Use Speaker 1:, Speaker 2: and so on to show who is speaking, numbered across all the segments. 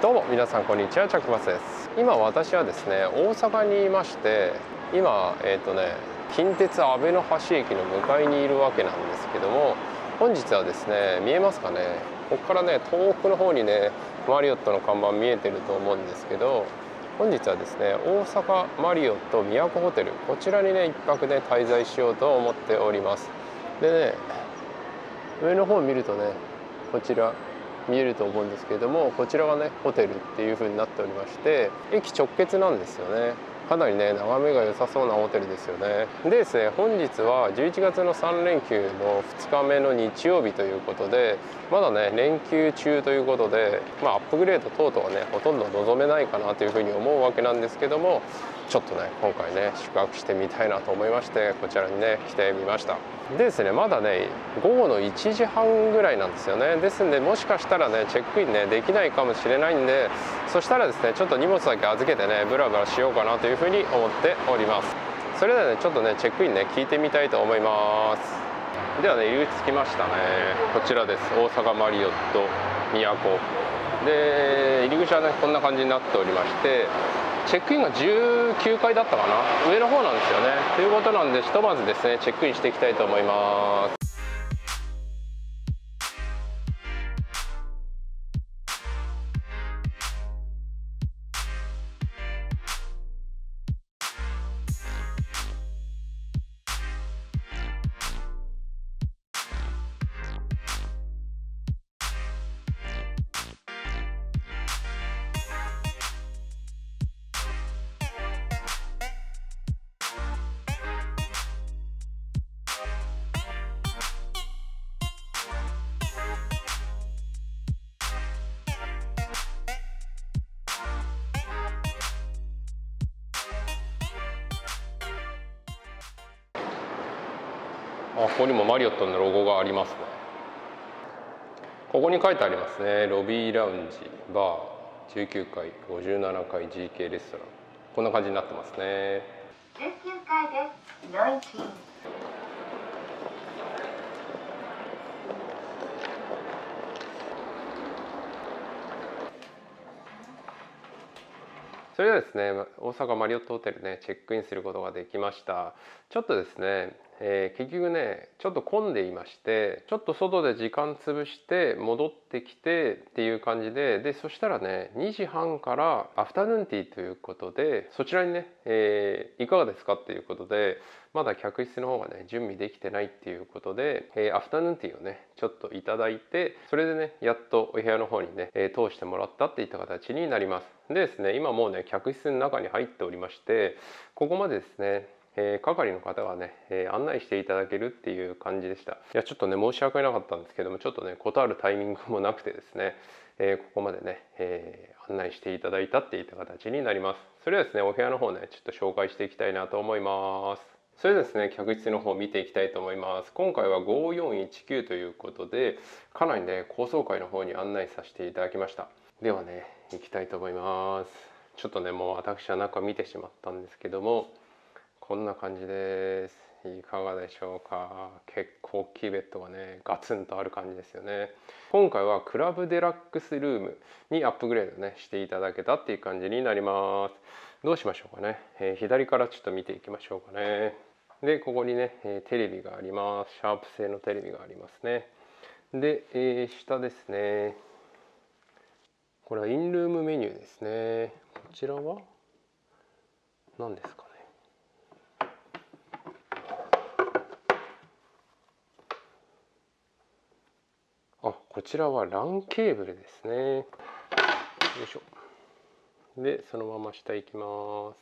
Speaker 1: どうも皆さんこんにちはチャックスです今私はですね大阪にいまして今えっ、ー、とね近鉄阿部の橋駅の向かいにいるわけなんですけども本日はですね見えますかねここからね遠くの方にねマリオットの看板見えてると思うんですけど本日はですね大阪マリオット都ホテルこちらにね1泊で滞在しようと思っておりますでね上の方見るとねこちら見えると思うんですけれどもこちらがねホテルっていう風になっておりまして駅直結なんですよねかなりね眺めが良さそうなホテルですよねでですね本日は11月の3連休の2日目の日曜日ということでまだね連休中ということで、まあ、アップグレード等々はねほとんど望めないかなという風に思うわけなんですけどもちょっとね今回ね宿泊してみたいなと思いましてこちらにね来てみましたでですねまだね午後の1時半ぐらいなんですよねですんでもしかしたらねチェックインねできないかもしれないんでそしたらですねちょっと荷物だけ預けてねブラブラしようかなというふうに思っておりますそれではねちょっとねチェックインね聞いてみたいと思いますではね入り口着きましたねこちらです大阪マリオット都で入り口はねこんな感じになっておりましてチェックインが19階だったかな上の方なんですよねということなんでひとまずですねチェックインしていきたいと思いますあここにもマリオットのロゴがありますねここに書いてありますねロビーラウンジバー19階57階 GK レストランこんな感じになってますね19階です19それではですね大阪マリオットホテルねチェックインすることができましたちょっとですねえー、結局ねちょっと混んでいましてちょっと外で時間潰して戻ってきてっていう感じででそしたらね2時半からアフタヌーンティーということでそちらにね、えー、いかがですかっていうことでまだ客室の方がね準備できてないっていうことで、えー、アフタヌーンティーをねちょっといただいてそれでねやっとお部屋の方にね、え通してもらったっていった形になります。でですね今もうね客室の中に入っておりましてここまでですねえー、係の方がね、えー、案内していただけるっていう感じでしたいやちょっとね申し訳なかったんですけどもちょっとね断るタイミングもなくてですね、えー、ここまでね、え案内していただいたっていった形になりますそれはですねお部屋の方ねちょっと紹介していきたいなと思いますそれでですね客室の方見ていきたいと思います今回は5419ということでかなりね高層階の方に案内させていただきましたではね行きたいと思いますちょっとねもう私は中見てしまったんですけどもこんな感じですいかがでしょうか結構大きいベッドがねガツンとある感じですよね今回はクラブデラックスルームにアップグレードねしていただけたっていう感じになりますどうしましょうかね、えー、左からちょっと見ていきましょうかねでここにね、えテレビがありますシャープ製のテレビがありますねで、えー、下ですねこれはインルームメニューですねこちらは何ですかこちらは LAN ケーブルですねよいしょでそのまま下行きます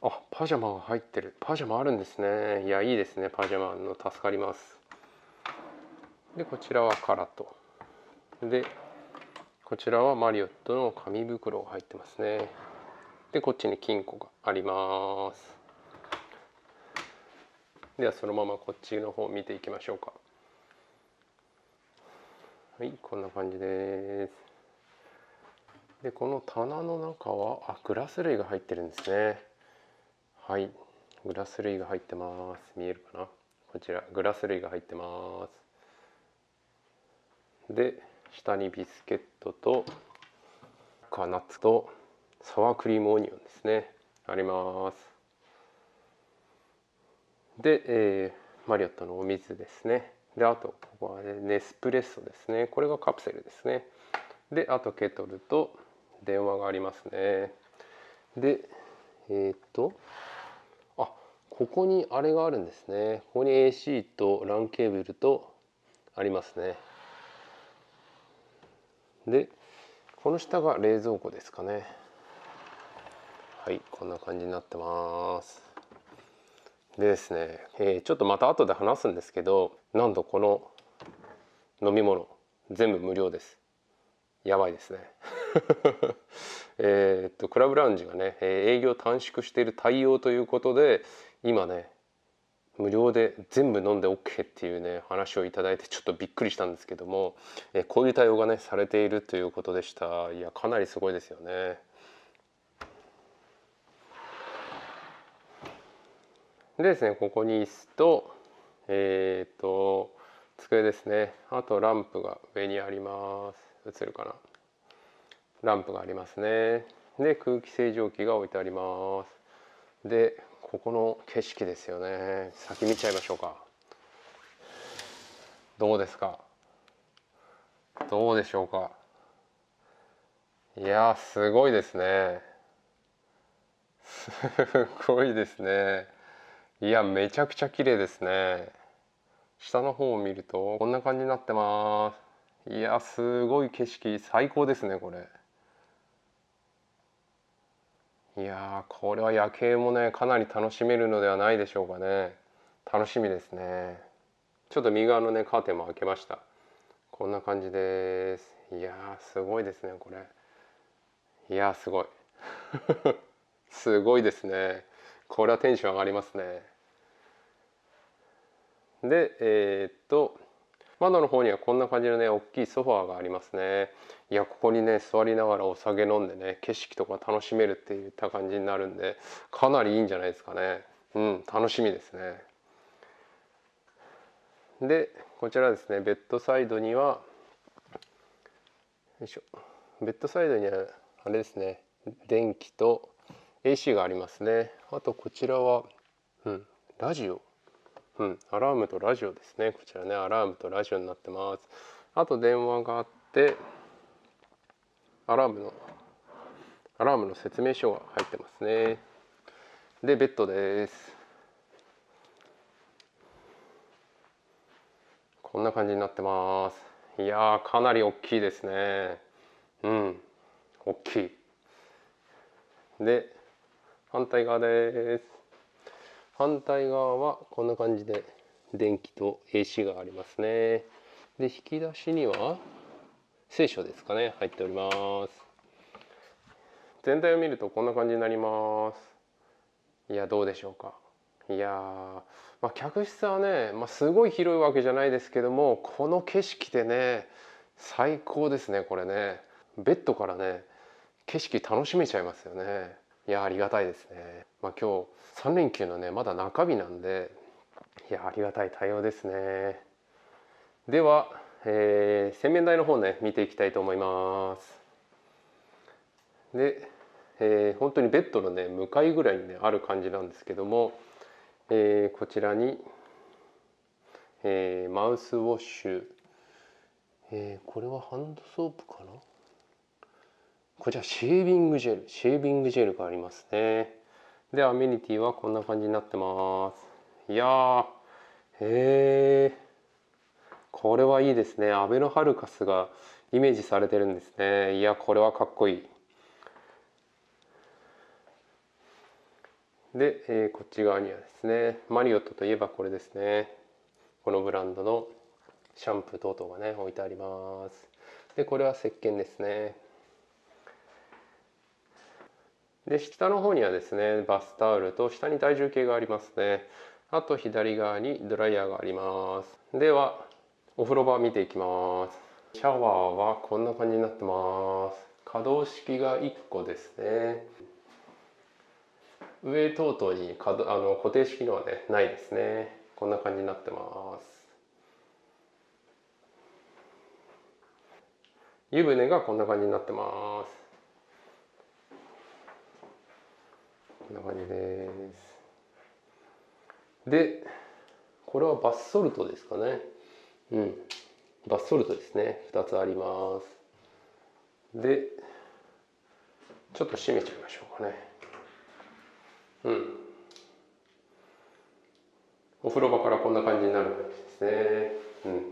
Speaker 1: あパジャマが入ってるパジャマあるんですねいやいいですねパジャマの助かりますでこちらはカラットでこちらはマリオットの紙袋が入ってますねでこっちに金庫がありますではそのままこっちの方見ていきましょうかはいこんな感じですでこの棚の中はあグラス類が入ってるんですねはいグラス類が入ってます見えるかなこちらグラス類が入ってますで下にビスケットとカナッツとサワークリームオニオンですねありますで、えー、マリオットのお水ですねであとここはねネスプレッソですねこれがカプセルですねであとケトルと電話がありますねでえー、っとあここにあれがあるんですねここに AC と LAN ケーブルとありますねでこの下が冷蔵庫ですかねはいこんな感じになってますでですね、えー、ちょっとまた後で話すんですけどなんとこの飲み物全部無料ですやばいですね えっとクラブラウンジがね、え営業短縮している対応ということで今ね無料で全部飲んで OK っていうね話をいただいてちょっとびっくりしたんですけども、えこういう対応がねされているということでしたいやかなりすごいですよねでですねここに椅子とえっ、と机ですねあとランプが上にあります映るかなランプがありますねで空気清浄機が置いてありますでここの景色ですよね先見ちゃいましょうかどうですかどうでしょうかいやすごいですね すごいですねいやめちゃくちゃ綺麗ですね下の方を見るとこんな感じになってますいやすごい景色最高ですねこれいやこれは夜景もねかなり楽しめるのではないでしょうかね楽しみですねちょっと右側のねカーテンも開けましたこんな感じですいやすごいですねこれいやすごい すごいですねこれはテンション上がりますねでえー、っと窓の方にはこんな感じのね大きいソファーがありますねいやここにね座りながらお酒飲んでね景色とか楽しめるっていった感じになるんでかなりいいんじゃないですかねうん楽しみですねでこちらですねベッドサイドにはよいしょベッドサイドにはあれですね電気と AC がありますねあとこちらはうんラジオうん、アラームとラジオですねこちらねアラームとラジオになってますあと電話があってアラームのアラームの説明書が入ってますねでベッドですこんな感じになってますいやかなり大きいですねうん大きいで反対側です反対側はこんな感じで電気と AC がありますねで引き出しには聖書ですかね入っております全体を見るとこんな感じになりますいやどうでしょうかいやまあ、客室はね、まあ、すごい広いわけじゃないですけどもこの景色でね最高ですねこれねベッドからね景色楽しめちゃいますよねいやありがたいですね、まあ、今日3連休のねまだ中日なんでいやありがたい対応ですねでは、えー、洗面台の方ね見ていきたいと思いますで、えー、本当にベッドのね向かいぐらいにねある感じなんですけども、えー、こちらに、えー、マウスウォッシュ、えー、これはハンドソープかなこちらシェービングジェルシェービングジェルがありますねでアメニティはこんな感じになってますいやーへえこれはいいですねアベノハルカスがイメージされてるんですねいやこれはかっこいいで、えー、こっち側にはですねマリオットといえばこれですねこのブランドのシャンプー等々がね置いてありますでこれは石鹸ですねで下の方にはですねバスタオルと下に体重計がありますねあと左側にドライヤーがありますではお風呂場見ていきますシャワーはこんな感じになってます可動式が1個ですね上等々にあの固定式のはねないですねこんな感じになってます湯船がこんな感じになってますんな感じですでこれはバスソルトですかねうんバスソルトですね2つありますでちょっと締めちゃいましょうかねうんお風呂場からこんな感じになる感じですねうん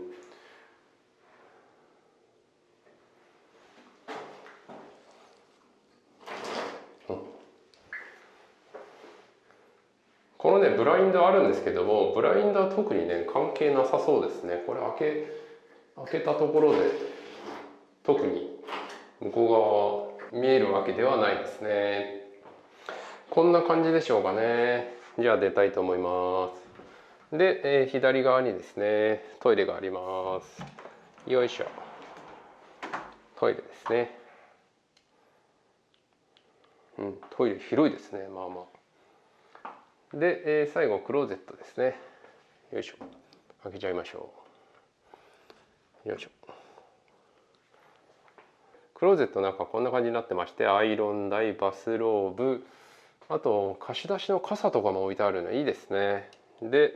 Speaker 1: ブラインドあるんですけどもブラインドは特にね関係なさそうですねこれ開け開けたところで特に向こう側見えるわけではないですねこんな感じでしょうかねじゃあ出たいと思いますで、えー、左側にですねトイレがありますよいしょトイレですねうんトイレ広いですねまあまあで、えー、最後クローゼットですねよいしょ開けちゃいましょうよいしょクローゼットなんかこんな感じになってましてアイロン台バスローブあと貸し出しの傘とかも置いてあるのいいですねで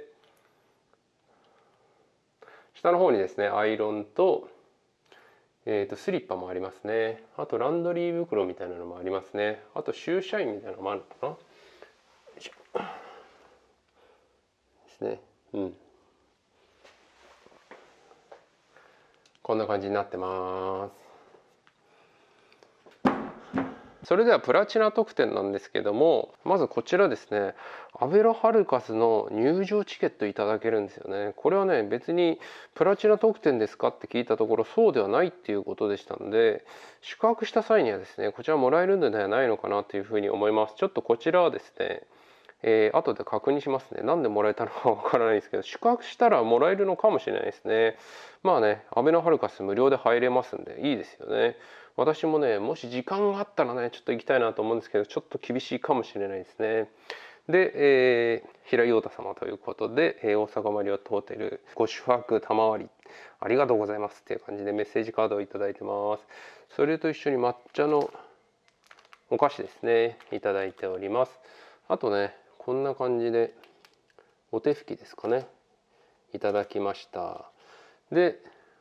Speaker 1: 下の方にですねアイロンと,、えー、とスリッパもありますねあとランドリー袋みたいなのもありますねあとシュ員シャインみたいなのもあるのかなですねうんこんな感じになってますそれではプラチナ特典なんですけどもまずこちらですねアベロハルカスの入場チケットいただけるんですよねこれはね別にプラチナ特典ですかって聞いたところそうではないっていうことでしたんで宿泊した際にはですねこちらもらえるのではないのかなというふうに思いますちょっとこちらはですねえー、後で確認しますね。なんでもらえたのかわからないですけど、宿泊したらもらえるのかもしれないですね。まあね、アベノハルカス無料で入れますんで、いいですよね。私もね、もし時間があったらね、ちょっと行きたいなと思うんですけど、ちょっと厳しいかもしれないですね。で、えー、平井陽太様ということで、えー、大阪マリオットホテルご宿泊賜りありがとうございますっていう感じでメッセージカードを頂いてます。それと一緒に抹茶のお菓子ですね、頂いております。あとね、こんな感じでお手拭きですかねいただきましたで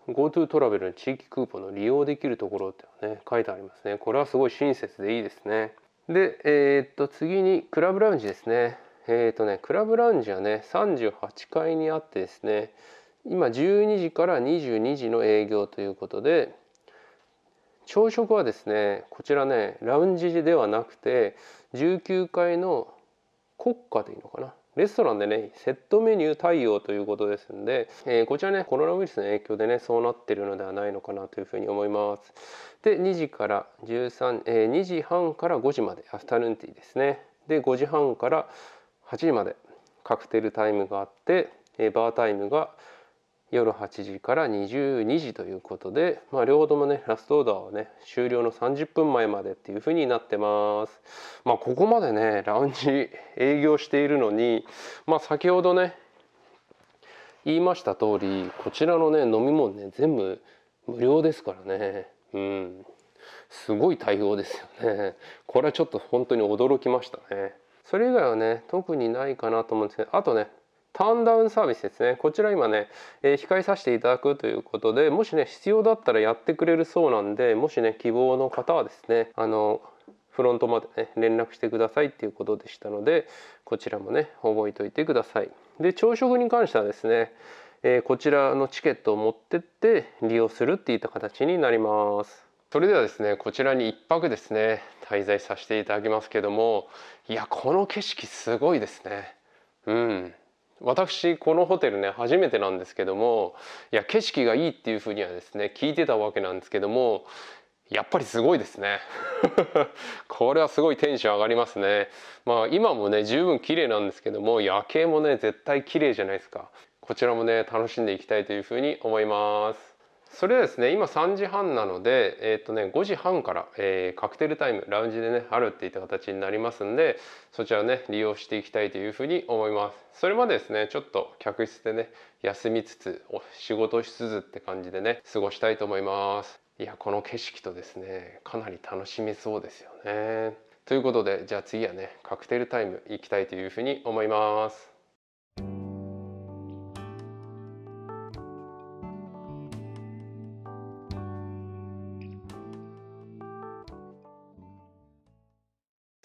Speaker 1: GoTo トラベルの地域クーポンの利用できるところってね書いてありますねこれはすごい親切でいいですねでえー、っと次にクラブラウンジですねえー、っとねクラブラウンジはね38階にあってですね今12時から22時の営業ということで朝食はですねこちらねラウンジではなくて19階の国家でいいのかなレストランでねセットメニュー対応ということですんで、えー、こちらねコロナウイルスの影響でねそうなってるのではないのかなというふうに思いますで2時から13、えー、2時半から5時までアフタヌーンティーですねで5時半から8時までカクテルタイムがあって、えー、バータイムが夜8時から22時ということで、まあ、両方ともねラストオーダーはね終了の30分前までっていう風になってます。まあ、ここまでねラウンジ営業しているのに、まあ、先ほどね言いました通りこちらのね飲み物ね全部無料ですからねうんすごい対応ですよねこれはちょっと本当に驚きましたねそれ以外はね特にないかなと思うんですけどあとねターンダウンサービスですねこちら今ね、えー、控えさせていただくということでもしね必要だったらやってくれるそうなんでもしね希望の方はですねあのフロントまでね連絡してくださいっていうことでしたのでこちらもね覚えておいてください。で朝食に関してはですね、えー、こちらのチケットを持ってって利用するっていった形になります。それではですねこちらに1泊ですね滞在させていただきますけどもいやこの景色すごいですねうん私このホテルね初めてなんですけどもいや景色がいいっていうふうにはですね聞いてたわけなんですけどもやっぱりすごいですね これはすごいテンション上がりますねまあ今もね十分綺麗なんですけども夜景もね絶対綺麗じゃないですかこちらもね楽しんでいきたいというふうに思いますそれですね今3時半なので、えーとね、5時半から、えー、カクテルタイムラウンジでねあるっていった形になりますんでそちらをね利用していきたいというふうに思いますそれまでですねちょっと客室でね休みつつ仕事しつつって感じでね過ごしたいと思いますいやこの景色とですねかなり楽しめそうですよねということでじゃあ次はねカクテルタイム行きたいというふうに思います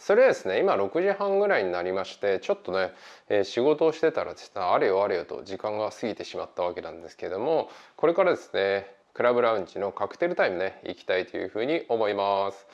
Speaker 1: それですね今6時半ぐらいになりましてちょっとね、えー、仕事をしてたらですねあれよあれよと時間が過ぎてしまったわけなんですけどもこれからですねクラブラウンジのカクテルタイムね行きたいというふうに思います。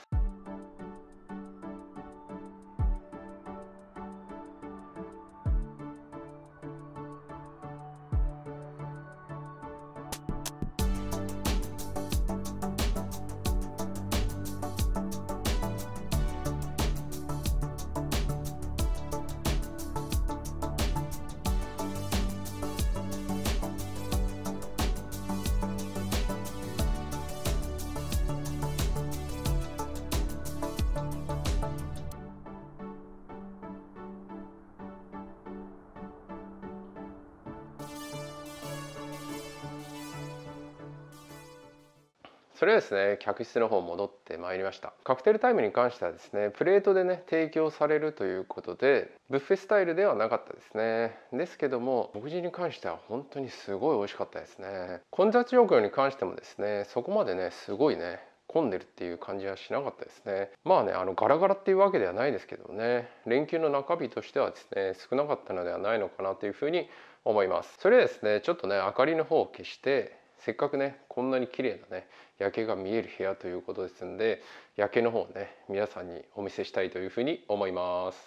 Speaker 1: それはですね客室の方戻ってまいりましたカクテルタイムに関してはですねプレートでね提供されるということでブッフェスタイルではなかったですねですけども食事に関しては本当にすごい美味しかったですね混雑状況に関してもですねそこまでねすごいね混んでるっていう感じはしなかったですねまあねあのガラガラっていうわけではないですけどね連休の中日としてはですね少なかったのではないのかなというふうに思いますそれですねちょっとね明かりの方を消してせっかくねこんなに綺麗なね夜景が見える部屋ということですんで夜景の方をね皆さんにお見せしたいというふうに思います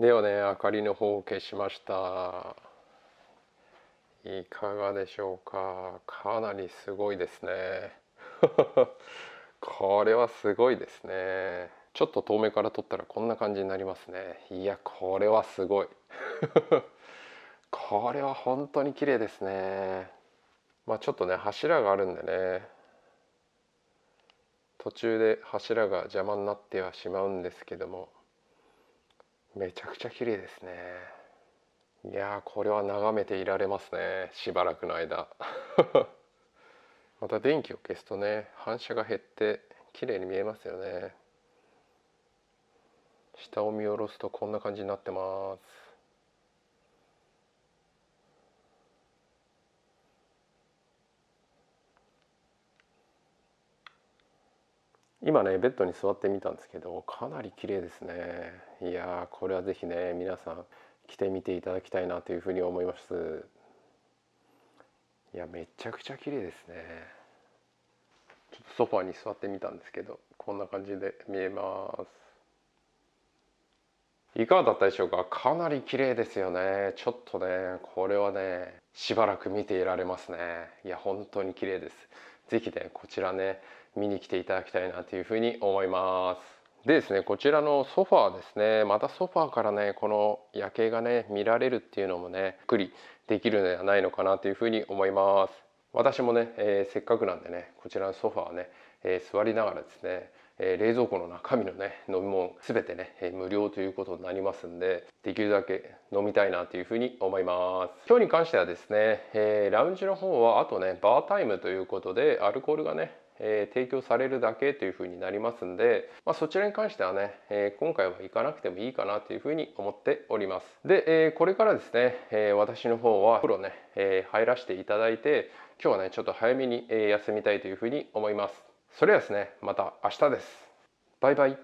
Speaker 1: ではね明かりの方を消しましたいかがでしょうかかなりすごいですね これはすごいですねちょっと遠目から撮ったらこんな感じになりますねいやこれはすごい これは本当に綺麗ですねまあちょっとね柱があるんでね途中で柱が邪魔になってはしまうんですけどもめちゃくちゃ綺麗ですねいやこれは眺めていられますねしばらくの間 また電気を消すとね反射が減って綺麗に見えますよね下を見下ろすとこんな感じになってます今ねベッドに座ってみたんですけどかなり綺麗ですねいやこれは是非ね皆さん着てみていただきたいなというふうに思いますいやめちゃくちゃ綺麗ですねちょっとソファーに座ってみたんですけどこんな感じで見えますいかがだったでしょうかかなり綺麗ですよねちょっとねこれはねしばらく見ていられますねいや本当に綺麗です是非ねこちらね見に来ていただきたいなというふうに思います。でですねこちらのソファーですねまたソファーからねこの夜景がね見られるっていうのもねゆっくりできるのではないのかなというふうに思います。私もね、えー、せっかくなんでねこちらのソファーね、えー、座りながらですねえ冷蔵庫の中身のね飲み物全てね、え無料ということになりますんでできるだけ飲みたいなというふうに思います今日に関してはですね、えー、ラウンジの方はあとねバータイムということでアルコールがねえー、提供されるだけというふうになりますんで、まあ、そちらに関してはね、えー、今回は行かなくてもいいかなというふうに思っております。で、えー、これからですね、え私の方はプロね、え入らせていただいて今日はねちょっと早めにえ休みたいというふうに思います。それではですねまた明日です。バイバイ。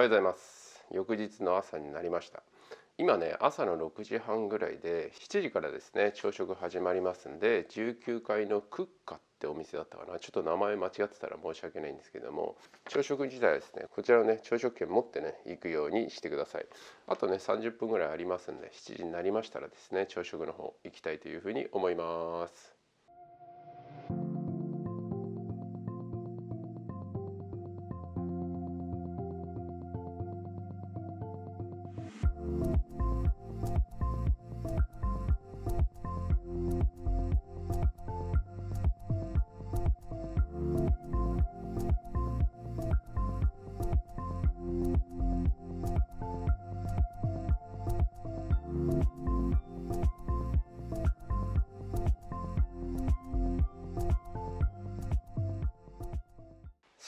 Speaker 1: おはようございます翌日の朝になりました今ね朝の6時半ぐらいで7時からですね朝食始まりますんで19階のクッカってお店だったかなちょっと名前間違ってたら申し訳ないんですけども朝食自体はですねこちらのね朝食券持ってね行くようにしてくださいあとね30分ぐらいありますんで7時になりましたらですね朝食の方行きたいというふうに思います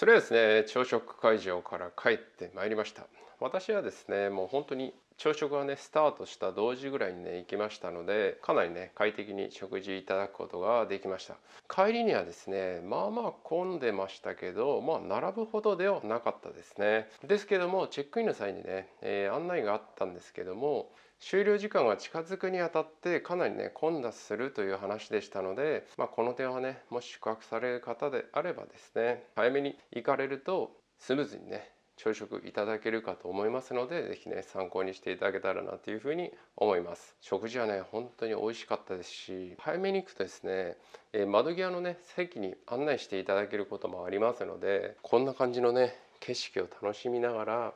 Speaker 1: それはですね朝食会場から帰ってまいりました私はですねもう本当に朝食がねスタートした同時ぐらいにね行きましたのでかなりね快適に食事いただくことができました帰りにはですねまあまあ混んでましたけどまあ並ぶほどではなかったですねですけどもチェックインの際にね、えー、案内があったんですけども終了時間が近づくにあたってかなりね混雑するという話でしたので、まあ、この点はねもし宿泊される方であればですね早めに行かれるとスムーズにね朝食いただけるかと思いますので是非ね参考にしていただけたらなというふうに思います食事はね本当に美味しかったですし早めに行くとですね、えー、窓際のね席に案内していただけることもありますのでこんな感じのね景色を楽しみながら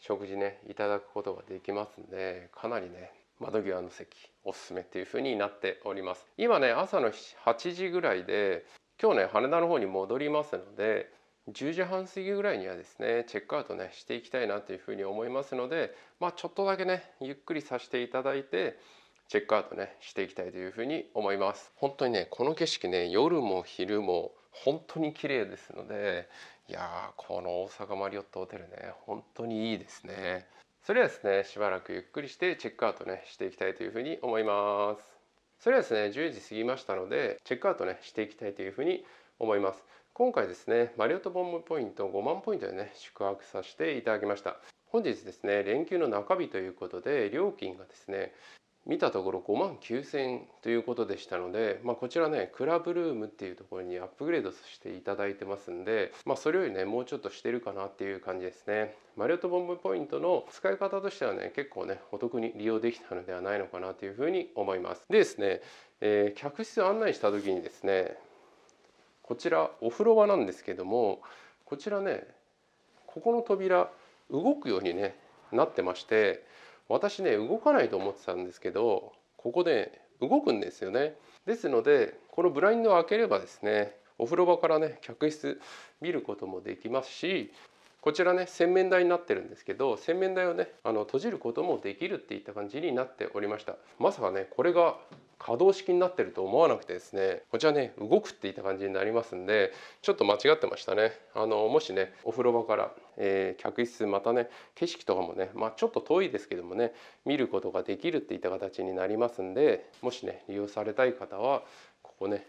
Speaker 1: 食事ねいただくことができますんでかなりね窓際の席おすすめっていう風になっております今ね朝の8時ぐらいで今日ね羽田の方に戻りますので10時半過ぎぐらいにはですねチェックアウトねしていきたいなというふうに思いますので、まあ、ちょっとだけねゆっくりさせていただいてチェックアウトねしていきたいというふうに思います本当にねこの景色ね夜も昼も本当に綺麗ですのでいやこの大阪マリオットホテルね本当にいいですねそれではですねしばらくゆっくりしてチェックアウトねしていきたいというふうに思いますそれではですね10時過ぎましたのでチェックアウトねしていきたいというふうに思います今回ですねマリオットボンポイント5万ポイントでね宿泊させていただきました本日ですね連休の中日ということで料金がですね見たところ5万9000円ということでしたので、まあ、こちらねクラブルームっていうところにアップグレードしていただいてますんで、まあ、それよりねもうちょっとしてるかなっていう感じですねマリオットボンボポイントの使い方としてはね結構ねお得に利用できたのではないのかなというふうに思いますでですね、えー、客室案内した時にですねこちらお風呂場なんですけどもこちらねここの扉動くようにねなってまして私ね動かないと思ってたんですけどここで、ね、動くんですよねですのでこのブラインドを開ければですねお風呂場からね客室見ることもできますしこちらね洗面台になってるんですけど洗面台をねあの閉じることもできるっていった感じになっておりましたまさかねこれが可動式になってると思わなくてですねこちらね動くっていった感じになりますんでちょっと間違ってましたねあのもしねお風呂場から、えー、客室またね景色とかもねまあ、ちょっと遠いですけどもね見ることができるっていった形になりますんでもしね利用されたい方はここね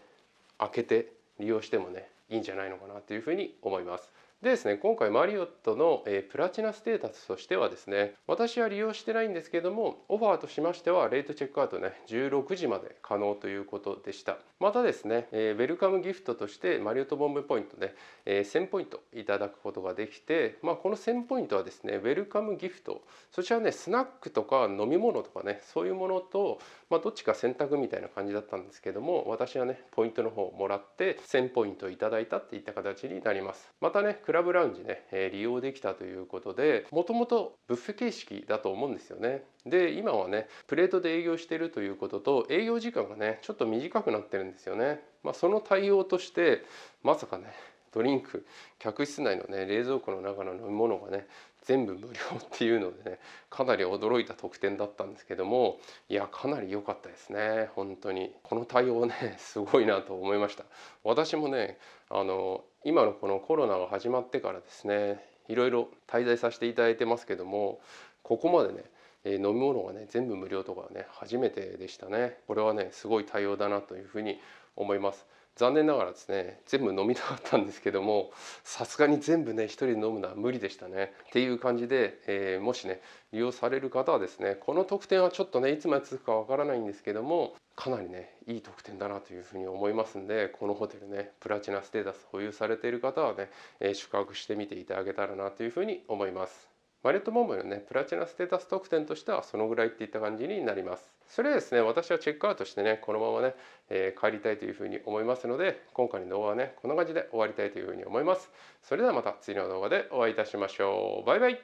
Speaker 1: 開けて利用してもねいいんじゃないのかなというふうに思います。でですね今回マリオットの、えー、プラチナステータスとしてはですね私は利用してないんですけどもオファーとしましてはレートチェックアウトね16時まで可能ということでしたまたですね、えー、ウェルカムギフトとしてマリオットボンベポイントね、えー、1000ポイントいただくことができて、まあ、この1000ポイントはですねウェルカムギフトそちらねスナックとか飲み物とかねそういうものと、まあ、どっちか選択みたいな感じだったんですけども私はねポイントの方をもらって1000ポイントいただいたっていった形になりますまたねクラブラウンジね、え利用できたということでもともとブッフェ形式だと思うんですよね。で今はねプレートで営業してるということと営業時間がねちょっと短くなってるんですよね。まあ、その対応としてまさかねドリンク客室内のね冷蔵庫の中の飲み物がね全部無料っていうのでねかなり驚いた特典だったんですけどもいやかなり良かったですね本当にこの対応ねすごいなと思いました私もねあの今のこのコロナが始まってからですねいろいろ滞在させていただいてますけどもここまでね飲み物がね全部無料とかね初めてでしたねこれはねすごい対応だなというふうに思います残念ながらですね全部飲みたかったんですけどもさすがに全部ね一人で飲むのは無理でしたねっていう感じで、えー、もしね利用される方はですねこの特典はちょっとねいつまで続くかわからないんですけどもかなりねいい特典だなというふうに思いますんでこのホテルねプラチナステータス保有されている方はね、えー、宿泊してみていただけたらなというふうに思います。マレットモンブのねプラチナステータス特典としてはそのぐらいっていった感じになりますそれですね私はチェックアウトしてねこのままね、えー、帰りたいというふうに思いますので今回の動画はねこんな感じで終わりたいというふうに思いますそれではまた次の動画でお会いいたしましょうバイバイ